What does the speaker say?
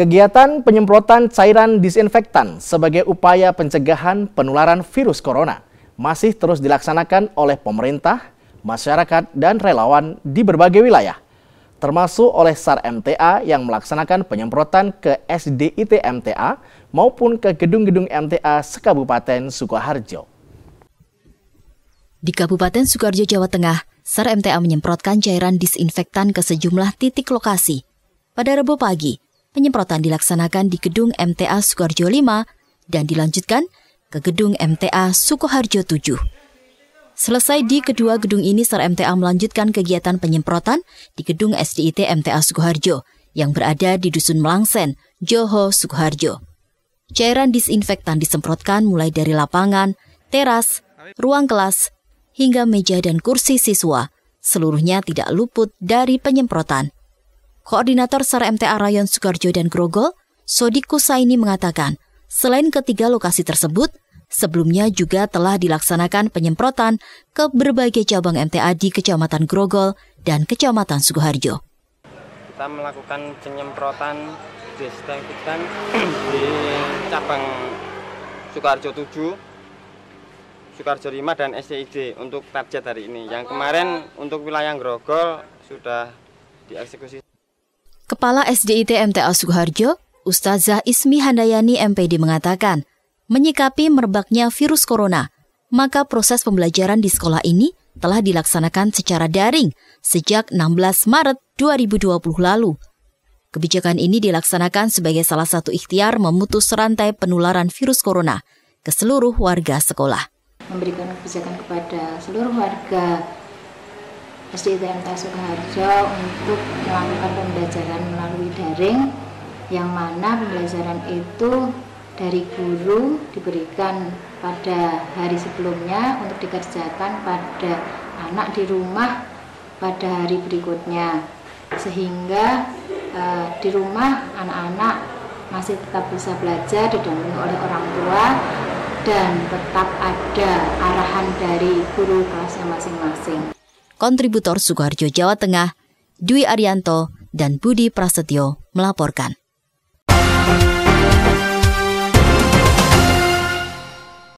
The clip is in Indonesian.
Kegiatan penyemprotan cairan disinfektan sebagai upaya pencegahan penularan virus corona masih terus dilaksanakan oleh pemerintah, masyarakat, dan relawan di berbagai wilayah, termasuk oleh SAR MTA yang melaksanakan penyemprotan ke SDIT MTA maupun ke gedung-gedung MTA sekabupaten Sukoharjo. Di Kabupaten Sukoharjo, Jawa Tengah, SAR MTA menyemprotkan cairan disinfektan ke sejumlah titik lokasi. Pada Rabu pagi, Penyemprotan dilaksanakan di gedung MTA Sukoharjo 5 dan dilanjutkan ke gedung MTA Sukoharjo 7. Selesai di kedua gedung ini, Sar MTA melanjutkan kegiatan penyemprotan di gedung SDIT MTA Sukoharjo yang berada di Dusun Melangsen, Joho, Sukoharjo. Cairan disinfektan disemprotkan mulai dari lapangan, teras, ruang kelas, hingga meja dan kursi siswa. Seluruhnya tidak luput dari penyemprotan. Koordinator SAR MTA Rayon Sukarjo dan Grogol, Sodik Kusaini mengatakan, selain ketiga lokasi tersebut, sebelumnya juga telah dilaksanakan penyemprotan ke berbagai cabang MTA di Kecamatan Grogol dan Kecamatan Sukoharjo. Kita melakukan penyemprotan desinfektan di cabang Sukarjo 7, Sukarjo 5 dan STID untuk target hari ini. Yang kemarin untuk wilayah Grogol sudah dieksekusi. Kepala SDIT MTA Sukoharjo, Ustazah Ismi Handayani MPD mengatakan, menyikapi merebaknya virus corona, maka proses pembelajaran di sekolah ini telah dilaksanakan secara daring sejak 16 Maret 2020 lalu. Kebijakan ini dilaksanakan sebagai salah satu ikhtiar memutus rantai penularan virus corona ke seluruh warga sekolah. Memberikan kebijakan kepada seluruh warga SD Sukoharjo untuk melakukan pembelajaran melalui daring yang mana pembelajaran itu dari guru diberikan pada hari sebelumnya untuk dikerjakan pada anak di rumah pada hari berikutnya sehingga e, di rumah anak-anak masih tetap bisa belajar didampingi oleh orang tua dan tetap ada arahan dari guru kelasnya masing-masing kontributor Sukoharjo Jawa Tengah, Dwi Arianto, dan Budi Prasetyo melaporkan.